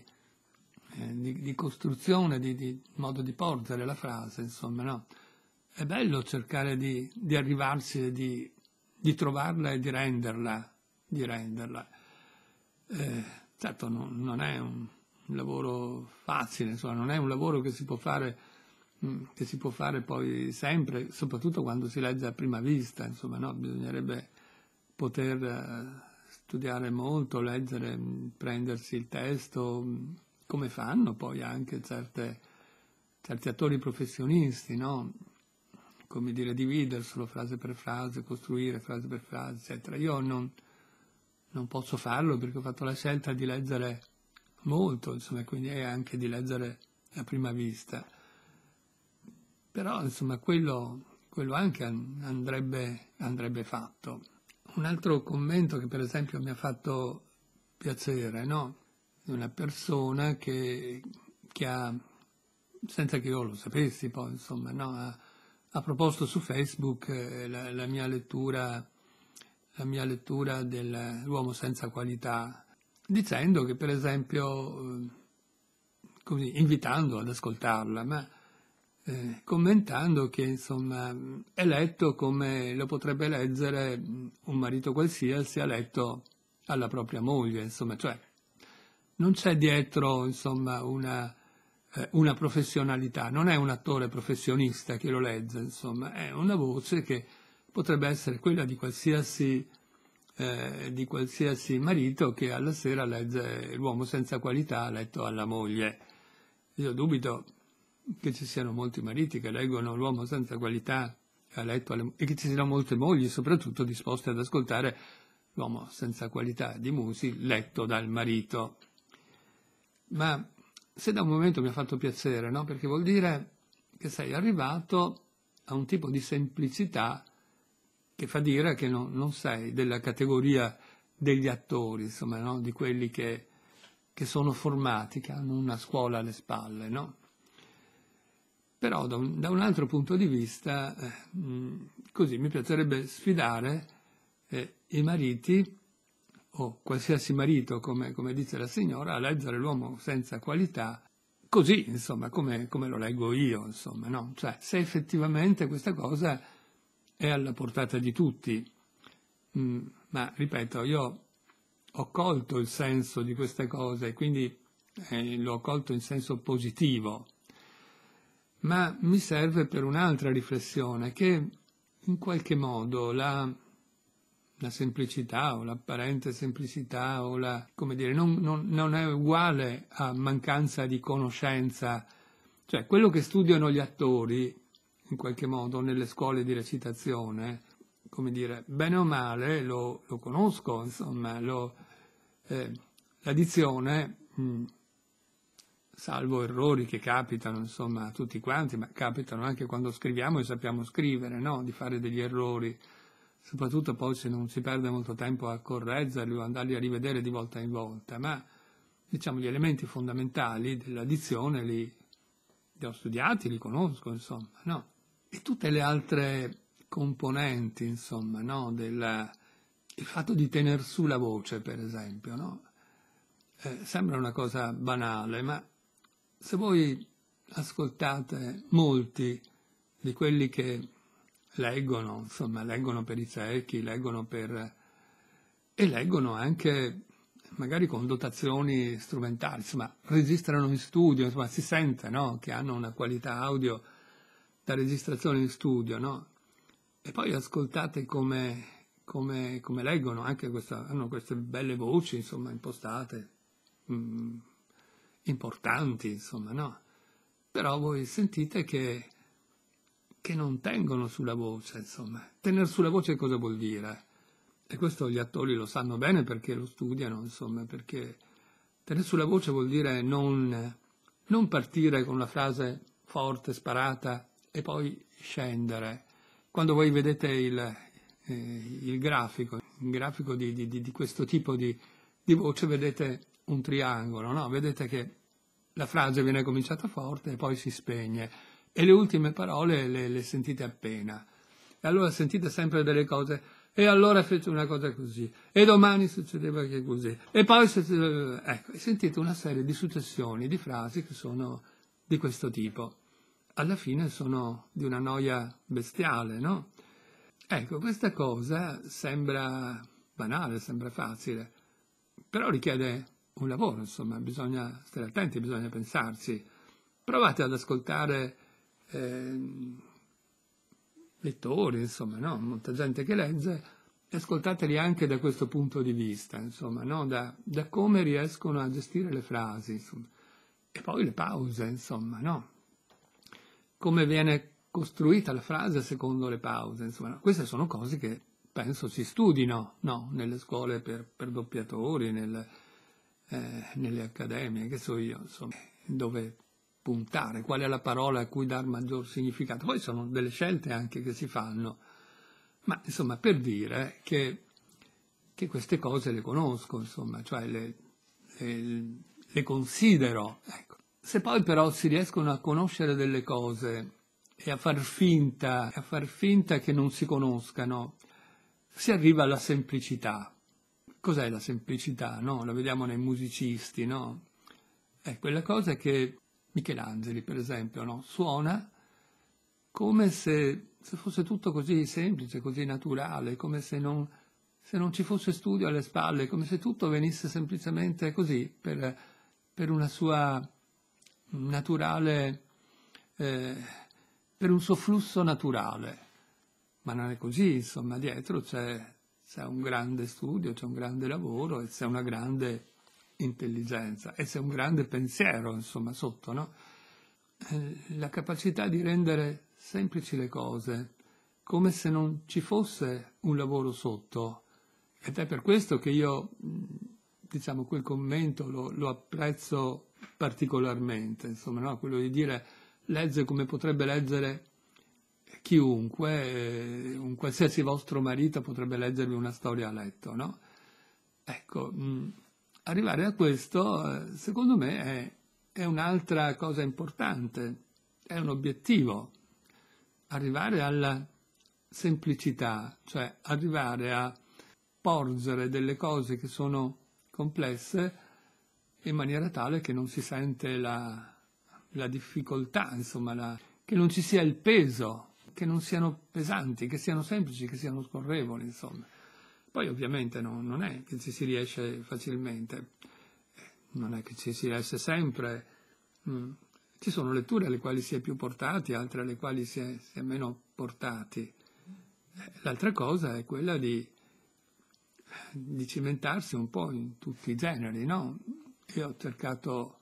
eh, di, di costruzione, di, modo di porgere la frase, insomma, no? È bello cercare di, arrivarci, di, trovarla e di renderla, renderla. Eh, Certo non, non è un, lavoro facile, insomma, non è un lavoro che si, fare, mm, che si può fare, poi sempre, soprattutto quando si legge a prima vista, insomma, no? bisognerebbe poter eh, studiare molto, leggere, mm, prendersi il testo, mm, come fanno poi anche certe, certi attori professionisti, no? come dire, dividerselo frase per frase, costruire frase per frase, eccetera. Io non, non posso farlo perché ho fatto la scelta di leggere molto, insomma, quindi è anche di leggere a prima vista. Però, insomma, quello, quello anche andrebbe, andrebbe, fatto. Un altro commento che, per esempio, mi ha fatto piacere, no? Di una persona che, che ha, senza che io lo sapessi poi, insomma, no? ha, ha, proposto su Facebook eh, la, la mia lettura la mia lettura dell'uomo senza qualità, dicendo che per esempio, eh, così, invitando ad ascoltarla, ma eh, commentando che insomma è letto come lo potrebbe leggere un marito qualsiasi ha letto alla propria moglie, insomma, cioè non c'è dietro insomma una, eh, una professionalità, non è un attore professionista che lo legge, insomma, è una voce che potrebbe essere quella di qualsiasi, eh, di qualsiasi marito che alla sera legge l'uomo senza qualità ha letto alla moglie. Io dubito che ci siano molti mariti che leggono l'uomo senza qualità ha letto alle, e che ci siano molte mogli soprattutto disposte ad ascoltare l'uomo senza qualità di musi letto dal marito. Ma se da un momento mi ha fatto piacere, no? perché vuol dire che sei arrivato a un tipo di semplicità che fa dire che no, non sei della categoria degli attori, insomma, no? di quelli che, che, sono formati, che hanno una scuola alle spalle. No? Però da un, da un, altro punto di vista, eh, così mi piacerebbe sfidare eh, i mariti o qualsiasi marito, come, come, dice la signora, a leggere l'uomo senza qualità, così, insomma, come, come lo leggo io, insomma, no? Cioè, se effettivamente questa cosa è alla portata di tutti, mm, ma ripeto, io ho colto il senso di queste cose, quindi eh, l'ho colto in senso positivo, ma mi serve per un'altra riflessione che in qualche modo la, la semplicità o l'apparente semplicità o la, come dire, non, non, non è uguale a mancanza di conoscenza. Cioè, quello che studiano gli attori in qualche modo nelle scuole di recitazione, come dire, bene o male lo, lo conosco, insomma, lo, eh, la dizione, mm, salvo errori che capitano, insomma, a tutti quanti, ma capitano anche quando scriviamo e sappiamo scrivere, no? Di fare degli errori, soprattutto poi se non si perde molto tempo a correggerli o andarli a rivedere di volta in volta, ma diciamo gli elementi fondamentali della dizione li, li ho studiati, li conosco, insomma, no? e tutte le altre componenti, insomma, no? Del, il fatto di tenere su la voce, per esempio, no? eh, sembra una cosa banale, ma se voi ascoltate molti di quelli che leggono, insomma, leggono per i ciechi, leggono per... e leggono anche magari con dotazioni strumentali, insomma, registrano in studio, insomma, si sente no? che hanno una qualità audio la registrazione in studio, no? E poi ascoltate come, come, come leggono anche questa, hanno queste belle voci, insomma, impostate, mh, mm, importanti, insomma, no? Però voi sentite che, che non tengono sulla voce, insomma. Tenere sulla voce cosa vuol dire? E questo gli attori lo sanno bene perché lo studiano, insomma, perché tenere sulla voce vuol dire non, non partire con una frase forte, sparata, e poi scendere. Quando voi vedete il, eh, il grafico, il grafico di, di, di questo tipo di, di, voce, vedete un triangolo, no? vedete che la frase viene cominciata forte e poi si spegne e le ultime parole le, le sentite appena. E allora sentite sempre delle cose, e allora fece una cosa così, e domani succedeva che così, e poi ecco, sentite una serie di successioni di frasi che sono di questo tipo alla fine sono di una noia bestiale, no? Ecco, questa cosa sembra banale, sembra facile, però richiede un lavoro, insomma, bisogna stare attenti, bisogna pensarci. Provate ad ascoltare eh, lettori, insomma, no? molta gente che legge, ascoltateli anche da questo punto di vista, insomma, no? da, da come riescono a gestire le frasi, insomma. e poi le pause, insomma, no? come viene costruita la frase secondo le pause, insomma, queste sono cose che penso si studino no? nelle scuole per, per doppiatori, nel, eh, nelle accademie, che so io, insomma, dove puntare, qual è la parola a cui dar maggior significato. Poi sono delle scelte anche che si fanno, ma insomma per dire che, che queste cose le conosco, insomma, cioè le, le, le considero. Ecco. Se poi però si riescono a conoscere delle cose e a far finta, a far finta che non si conoscano, si arriva alla semplicità. Cos'è la semplicità? No? La vediamo nei musicisti, no? È quella cosa che Michelangeli, per esempio, no? suona come se, se, fosse tutto così semplice, così naturale, come se non, se non, ci fosse studio alle spalle, come se tutto venisse semplicemente così, per, per una sua naturale, eh, per un sofflusso naturale. Ma non è così, insomma, dietro c'è, c'è un grande studio, c'è un grande lavoro e c'è una grande intelligenza e c'è un grande pensiero, insomma, sotto, no? Eh, la capacità di rendere semplici le cose, come se non ci fosse un lavoro sotto. Ed è per questo che io, diciamo, quel commento lo, lo apprezzo particolarmente, insomma, no? quello di dire legge come potrebbe leggere chiunque, eh, un qualsiasi vostro marito potrebbe leggervi una storia a letto, no? Ecco, mh, mm, arrivare a questo, eh, secondo me, è, è un'altra cosa importante, è un obiettivo, arrivare alla semplicità, cioè arrivare a porgere delle cose che sono complesse in maniera tale che non si sente la, la difficoltà, insomma, la, che non ci sia il peso, che non siano pesanti, che siano semplici, che siano scorrevoli, insomma. Poi ovviamente no, non è che ci si riesce facilmente, eh, non è che ci si riesce sempre. Mm. Ci sono letture alle quali si è più portati, altre alle quali si è, si è meno portati. Eh, l'altra cosa è quella di, di cimentarsi un po' in tutti i generi, no? e ho cercato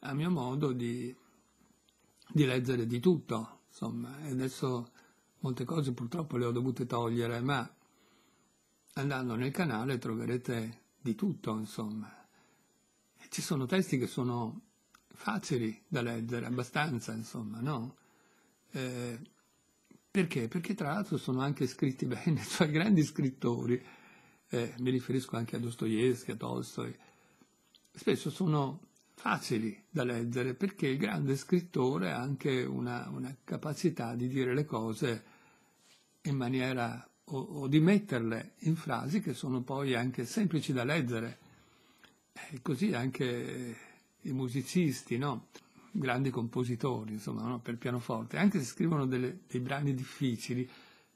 a mio modo di, di leggere di tutto, insomma, e adesso molte cose purtroppo le ho dovute togliere, ma andando nel canale troverete di tutto, insomma. E ci sono testi che sono facili da leggere, abbastanza, insomma, no? Eh, perché? Perché tra l'altro sono anche scritti bene, cioè grandi scrittori, eh, mi riferisco anche a Dostoevsky, a Tolstoi, spesso sono facili da leggere perché il grande scrittore ha anche una, una capacità di dire le cose in maniera o, o, di metterle in frasi che sono poi anche semplici da leggere. E così anche i musicisti, no? grandi compositori, insomma, no? per pianoforte, anche se scrivono delle, dei brani difficili,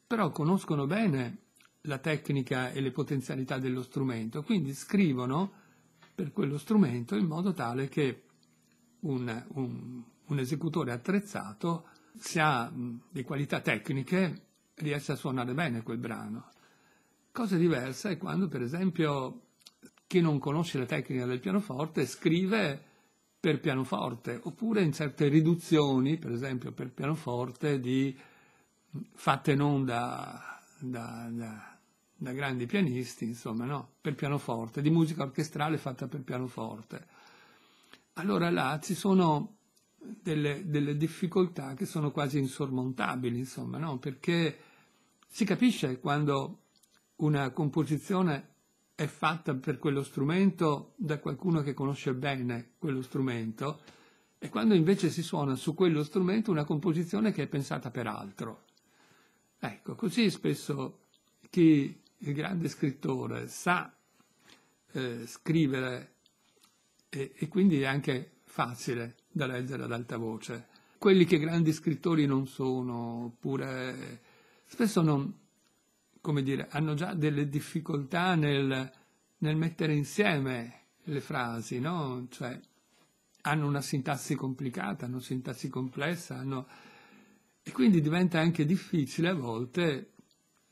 però conoscono bene la tecnica e le potenzialità dello strumento, quindi scrivono per quello strumento in modo tale che un, un, un esecutore attrezzato se ha le qualità tecniche riesce a suonare bene quel brano. Cosa diversa è quando per esempio chi non conosce la tecnica del pianoforte scrive per pianoforte oppure in certe riduzioni, per esempio per pianoforte, di, fatte non da, da, da da grandi pianisti, insomma, no? per pianoforte, di musica orchestrale fatta per pianoforte. Allora là ci sono delle, delle difficoltà che sono quasi insormontabili, insomma, no? perché si capisce quando una composizione è fatta per quello strumento da qualcuno che conosce bene quello strumento e quando invece si suona su quello strumento una composizione che è pensata per altro. Ecco, così spesso chi il grande scrittore sa eh, scrivere e, e, quindi è anche facile da leggere ad alta voce. Quelli che grandi scrittori non sono, oppure spesso non, come dire, hanno già delle difficoltà nel, nel mettere insieme le frasi, no? Cioè, hanno una sintassi complicata, hanno una sintassi complessa, hanno... e quindi diventa anche difficile a volte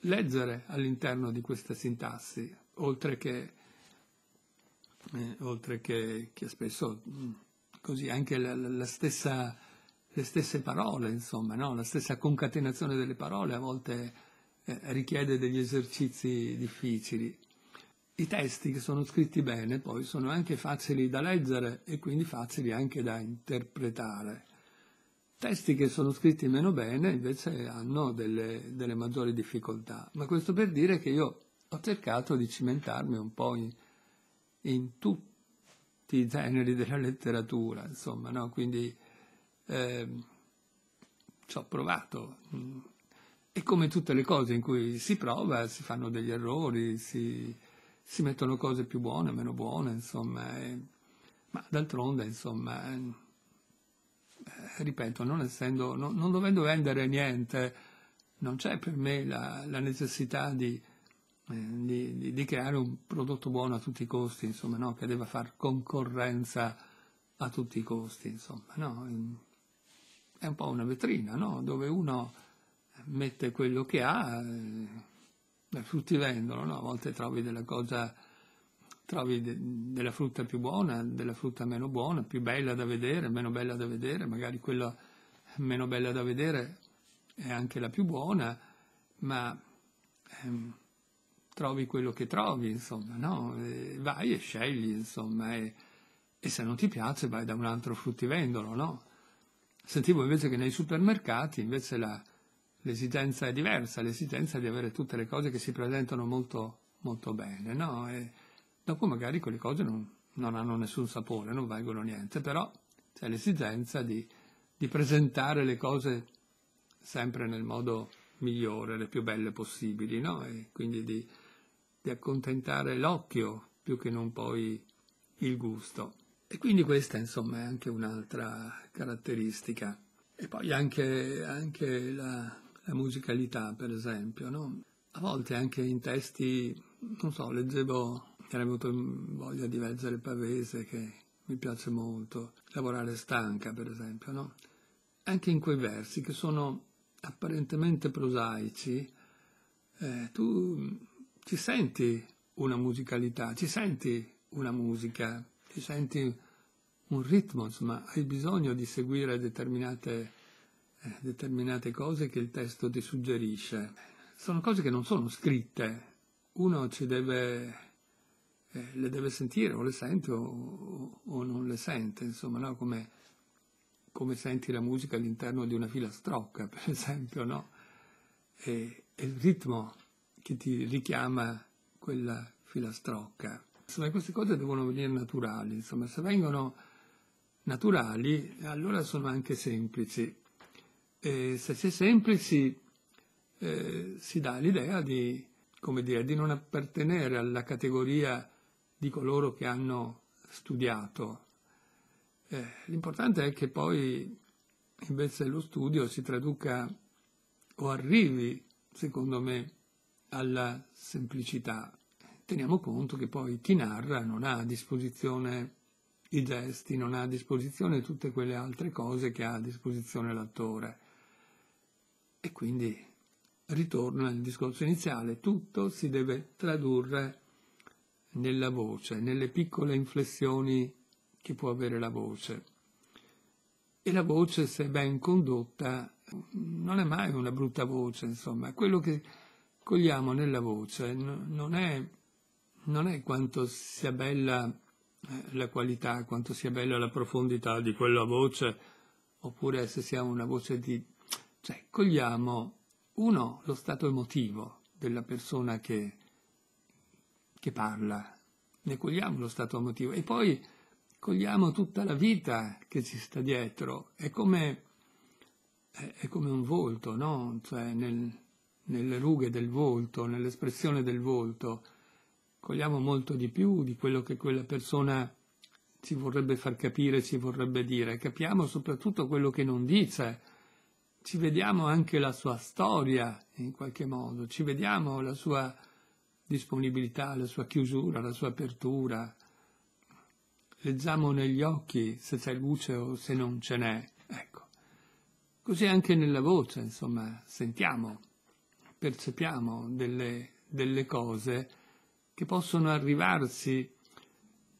leggere all'interno di questa sintassi, oltre che, eh, oltre che, che spesso mh, mm, così anche la, la stessa, le stesse parole, insomma, no? la stessa concatenazione delle parole a volte eh, richiede degli esercizi difficili. I testi che sono scritti bene poi sono anche facili da leggere e quindi facili anche da interpretare. Testi che sono scritti meno bene invece hanno delle, delle maggiori difficoltà, ma questo per dire che io ho cercato di cimentarmi un po' in, in tutti i generi della letteratura, insomma, no? quindi eh, ci ho provato. E come tutte le cose in cui si prova, si fanno degli errori, si, si mettono cose più buone, meno buone, insomma, e, ma d'altronde, insomma ehm, ripeto, non, essendo, no, non dovendo vendere niente, non c'è per me la, la necessità di, eh, di, di, di, creare un prodotto buono a tutti i costi, insomma, no? che deve far concorrenza a tutti i costi, insomma, no? è un po' una vetrina, no? dove uno mette quello che ha, eh, fruttivendolo, no? a volte trovi della cosa trovi de- della frutta più buona, della frutta meno buona, più bella da vedere, meno bella da vedere, magari quella meno bella da vedere è anche la più buona, ma ehm, trovi quello che trovi, insomma, no? E vai e scegli, insomma, e, e, se non ti piace vai da un altro fruttivendolo, no? Sentivo invece che nei supermercati invece la, l'esigenza è diversa, l'esigenza è di avere tutte le cose che si presentano molto, molto bene, no? E, Dopo magari quelle cose non, non hanno nessun sapore, non valgono niente, però c'è l'esigenza di, di presentare le cose sempre nel modo migliore, le più belle possibili, no? E quindi di, di accontentare l'occhio più che non poi il gusto. E quindi questa, insomma, è anche un'altra caratteristica. E poi anche, anche la, la, musicalità, per esempio, no? A volte anche in testi, non so, leggevo era avuto voglia di leggere pavese che mi piace molto, lavorare stanca per esempio, no? Anche in quei versi che sono apparentemente prosaici, eh, tu ci senti una musicalità, ci senti una musica, ci senti un ritmo, insomma, hai bisogno di seguire determinate, eh, determinate cose che il testo ti suggerisce. Sono cose che non sono scritte, uno ci deve eh, le deve sentire o le sente o, o non le sente, insomma, no? come, come, senti la musica all'interno di una filastrocca, per esempio, no? E, è il ritmo che ti richiama quella filastrocca. Insomma, queste cose devono venire naturali, insomma, se vengono naturali, allora sono anche semplici. E se si è semplici, eh, si dà l'idea di, come dire, di non appartenere alla categoria di coloro che hanno studiato. Eh, l'importante è che poi invece lo studio si traduca o arrivi, secondo me, alla semplicità. Teniamo conto che poi chi narra non ha a disposizione i gesti, non ha a disposizione tutte quelle altre cose che ha a disposizione l'attore. E quindi ritorno al discorso iniziale, tutto si deve tradurre nella voce, nelle piccole inflessioni che può avere la voce. E la voce, se ben condotta, non è mai una brutta voce, insomma, quello che cogliamo nella voce non è, non è quanto sia bella eh, la qualità, quanto sia bella la profondità di quella voce, oppure se sia una voce di... cioè, cogliamo, uno, lo stato emotivo della persona che, che parla. Ne cogliamo lo stato emotivo e poi cogliamo tutta la vita che ci sta dietro. È come, è come un volto, no? Cioè nel, nelle rughe del volto, nell'espressione del volto, cogliamo molto di più di quello che quella persona ci vorrebbe far capire, ci vorrebbe dire. Capiamo soprattutto quello che non dice. Ci vediamo anche la sua storia in qualche modo, ci vediamo la sua disponibilità, la sua chiusura, la sua apertura. Leggiamo negli occhi se c'è luce o se non ce n'è. Ecco. Così anche nella voce, insomma, sentiamo, percepiamo delle, delle cose che possono arrivarsi,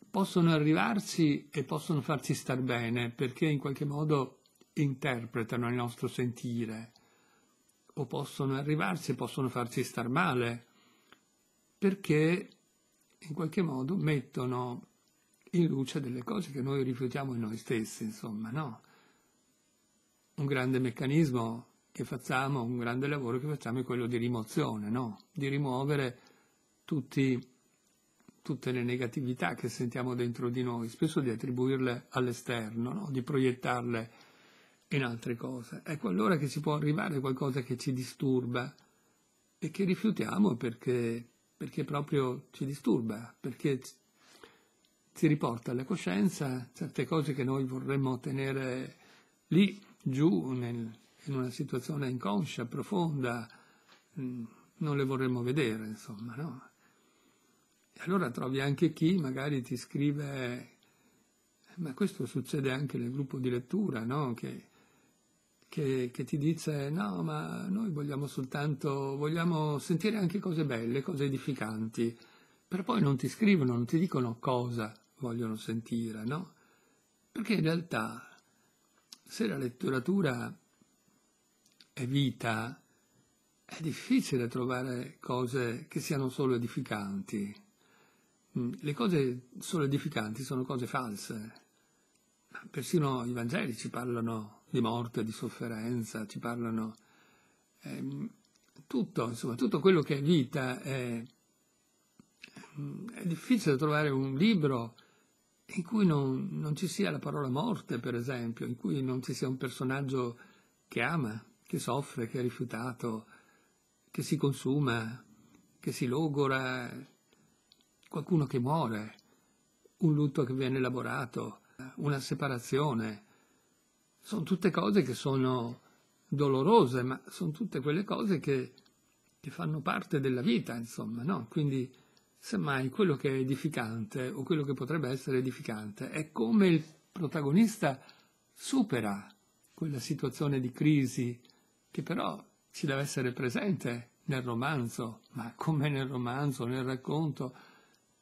possono arrivarci e possono farci star bene, perché in qualche modo interpretano il nostro sentire, o possono arrivarsi e possono farci star male, perché in qualche modo mettono in luce delle cose che noi rifiutiamo in noi stessi, insomma, no? Un grande meccanismo che facciamo, un grande lavoro che facciamo è quello di rimozione, no? Di rimuovere tutti, tutte le negatività che sentiamo dentro di noi, spesso di attribuirle all'esterno, no? Di proiettarle in altre cose. Ecco allora che ci può arrivare qualcosa che ci disturba e che rifiutiamo perché perché proprio ci disturba, perché ci riporta alla coscienza certe cose che noi vorremmo tenere lì, giù, nel, in una situazione inconscia, profonda, mm, non le vorremmo vedere, insomma, no? E allora trovi anche chi magari ti scrive, eh, ma questo succede anche nel gruppo di lettura, no? Che che, che, ti dice no, ma noi vogliamo soltanto, vogliamo sentire anche cose belle, cose edificanti, però poi non ti scrivono, non ti dicono cosa vogliono sentire, no? Perché in realtà se la letteratura è vita, è difficile trovare cose che siano solo edificanti. Mm, le cose solo edificanti sono cose false. Persino i Vangeli ci parlano di morte, di sofferenza, ci parlano ehm, tutto, insomma, tutto quello che è vita. È, ehm, è difficile trovare un libro in cui non, non, ci sia la parola morte, per esempio, in cui non ci sia un personaggio che ama, che soffre, che è rifiutato, che si consuma, che si logora, qualcuno che muore, un lutto che viene elaborato, una separazione sono tutte cose che sono dolorose, ma sono tutte quelle cose che, che fanno parte della vita, insomma, no? Quindi, semmai, quello che è edificante o quello che potrebbe essere edificante è come il protagonista supera quella situazione di crisi che però ci deve essere presente nel romanzo, ma come nel romanzo, nel racconto,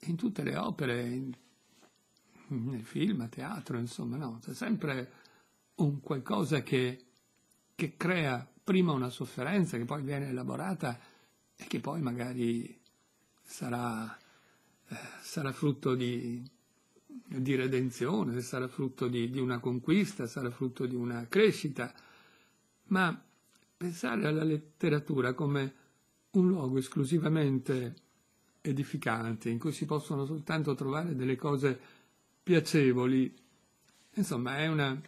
in tutte le opere, in, nel film, a teatro, insomma, no? C'è sempre un qualcosa che, che crea prima una sofferenza che poi viene elaborata e che poi magari sarà, eh, sarà frutto di, di, redenzione, sarà frutto di, di, una conquista, sarà frutto di una crescita, ma pensare alla letteratura come un luogo esclusivamente edificante, in cui si possono soltanto trovare delle cose piacevoli, insomma è una,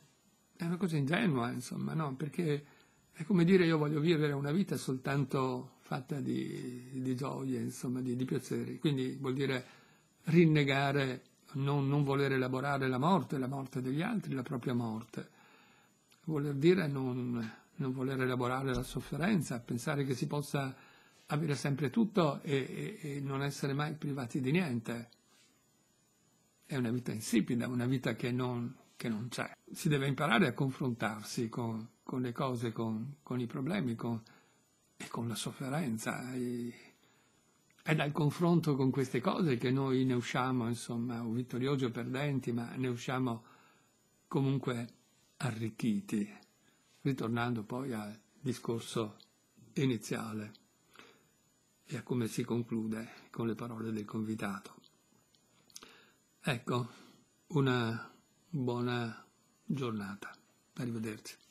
è una cosa ingenua, insomma, no? Perché è come dire io voglio vivere una vita soltanto fatta di, di gioie, insomma, di, di, piaceri. Quindi vuol dire rinnegare, non, non voler elaborare la morte, la morte degli altri, la propria morte. Voler dire non, non voler elaborare la sofferenza, pensare che si possa avere sempre tutto e, e, e, non essere mai privati di niente. È una vita insipida, una vita che non, che non c'è. Si deve imparare a confrontarsi con, con le cose, con, con i problemi con, e con la sofferenza. E, è dal confronto con queste cose che noi ne usciamo, insomma, o vittoriosi o perdenti, ma ne usciamo comunque arricchiti, ritornando poi al discorso iniziale e a come si conclude con le parole del convitato. Ecco, una buona giornata. Arrivederci.